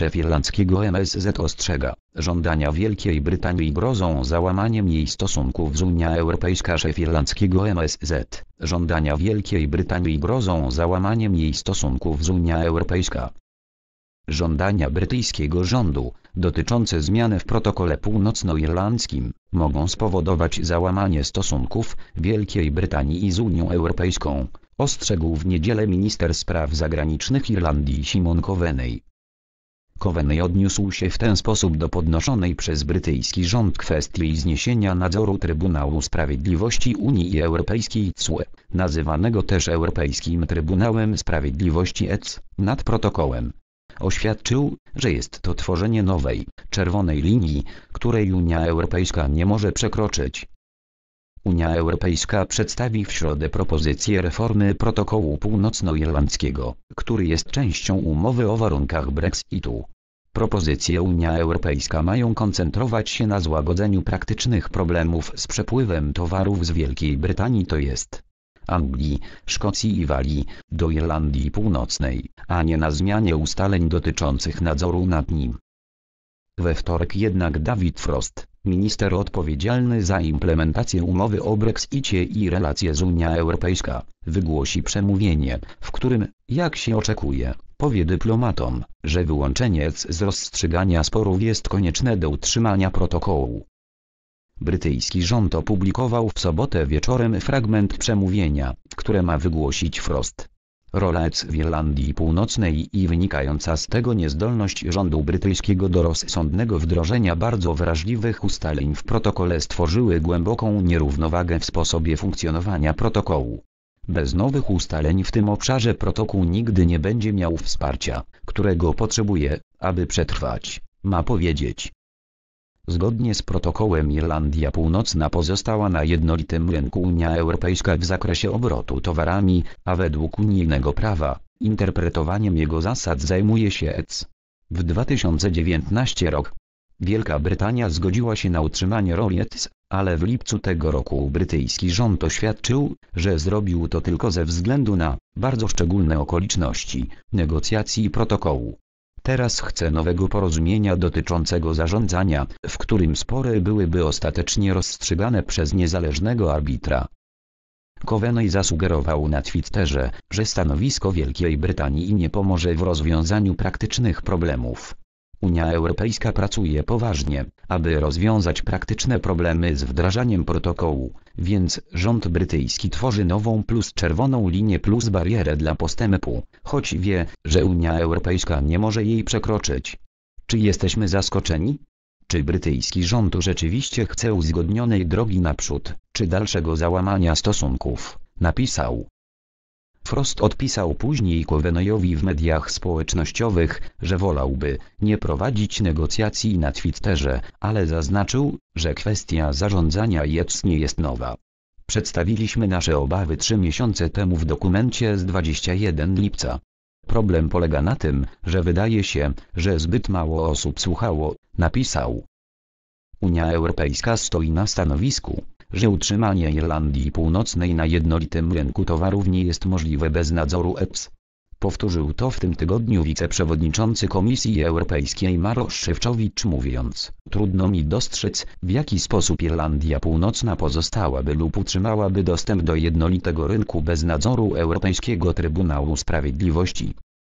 Szef irlandzkiego MSZ ostrzega, żądania Wielkiej Brytanii grozą załamaniem jej stosunków z Unią Europejską. Szef irlandzkiego MSZ, żądania Wielkiej Brytanii grozą załamaniem jej stosunków z Unią Europejską. Żądania brytyjskiego rządu, dotyczące zmiany w protokole północnoirlandzkim, mogą spowodować załamanie stosunków Wielkiej Brytanii z Unią Europejską, ostrzegł w niedzielę minister spraw zagranicznych Irlandii Simon Coveney. Coveney odniósł się w ten sposób do podnoszonej przez brytyjski rząd kwestii zniesienia nadzoru Trybunału Sprawiedliwości Unii Europejskiej CUE, nazywanego też Europejskim Trybunałem Sprawiedliwości EC, nad protokołem. Oświadczył, że jest to tworzenie nowej, czerwonej linii, której Unia Europejska nie może przekroczyć. Unia Europejska przedstawi w środę propozycję reformy protokołu północnoirlandzkiego, który jest częścią umowy o warunkach Brexitu. Propozycje Unia Europejska mają koncentrować się na złagodzeniu praktycznych problemów z przepływem towarów z Wielkiej Brytanii to jest Anglii, Szkocji i Walii, do Irlandii Północnej, a nie na zmianie ustaleń dotyczących nadzoru nad nim. We wtorek jednak David Frost, Minister odpowiedzialny za implementację umowy o Brexicie i relacje z Unią Europejską wygłosi przemówienie, w którym, jak się oczekuje, powie dyplomatom, że wyłączenie z rozstrzygania sporów jest konieczne do utrzymania protokołu. Brytyjski rząd opublikował w sobotę wieczorem fragment przemówienia, które ma wygłosić Frost. Rola w Irlandii Północnej i wynikająca z tego niezdolność rządu brytyjskiego do rozsądnego wdrożenia bardzo wrażliwych ustaleń w protokole stworzyły głęboką nierównowagę w sposobie funkcjonowania protokołu. Bez nowych ustaleń w tym obszarze protokół nigdy nie będzie miał wsparcia, którego potrzebuje, aby przetrwać, ma powiedzieć. Zgodnie z protokołem Irlandia Północna pozostała na jednolitym rynku Unia Europejska w zakresie obrotu towarami, a według unijnego prawa, interpretowaniem jego zasad zajmuje się EC. W 2019 rok Wielka Brytania zgodziła się na utrzymanie roli ETS, ale w lipcu tego roku brytyjski rząd oświadczył, że zrobił to tylko ze względu na bardzo szczególne okoliczności negocjacji protokołu. Teraz chce nowego porozumienia dotyczącego zarządzania, w którym spory byłyby ostatecznie rozstrzygane przez niezależnego arbitra. Coveney zasugerował na Twitterze, że stanowisko Wielkiej Brytanii nie pomoże w rozwiązaniu praktycznych problemów. Unia Europejska pracuje poważnie, aby rozwiązać praktyczne problemy z wdrażaniem protokołu, więc rząd brytyjski tworzy nową plus czerwoną linię plus barierę dla postępu, choć wie, że Unia Europejska nie może jej przekroczyć. Czy jesteśmy zaskoczeni? Czy brytyjski rząd rzeczywiście chce uzgodnionej drogi naprzód, czy dalszego załamania stosunków? Napisał. Frost odpisał później Covenoyowi w mediach społecznościowych, że wolałby nie prowadzić negocjacji na Twitterze, ale zaznaczył, że kwestia zarządzania JETS nie jest nowa. Przedstawiliśmy nasze obawy trzy miesiące temu w dokumencie z 21 lipca. Problem polega na tym, że wydaje się, że zbyt mało osób słuchało, napisał. Unia Europejska stoi na stanowisku, że utrzymanie Irlandii Północnej na jednolitym rynku towarów nie jest możliwe bez nadzoru EPS. Powtórzył to w tym tygodniu wiceprzewodniczący Komisji Europejskiej Maro Szewczowicz mówiąc, trudno mi dostrzec, w jaki sposób Irlandia Północna pozostałaby lub utrzymałaby dostęp do jednolitego rynku bez nadzoru Europejskiego Trybunału Sprawiedliwości.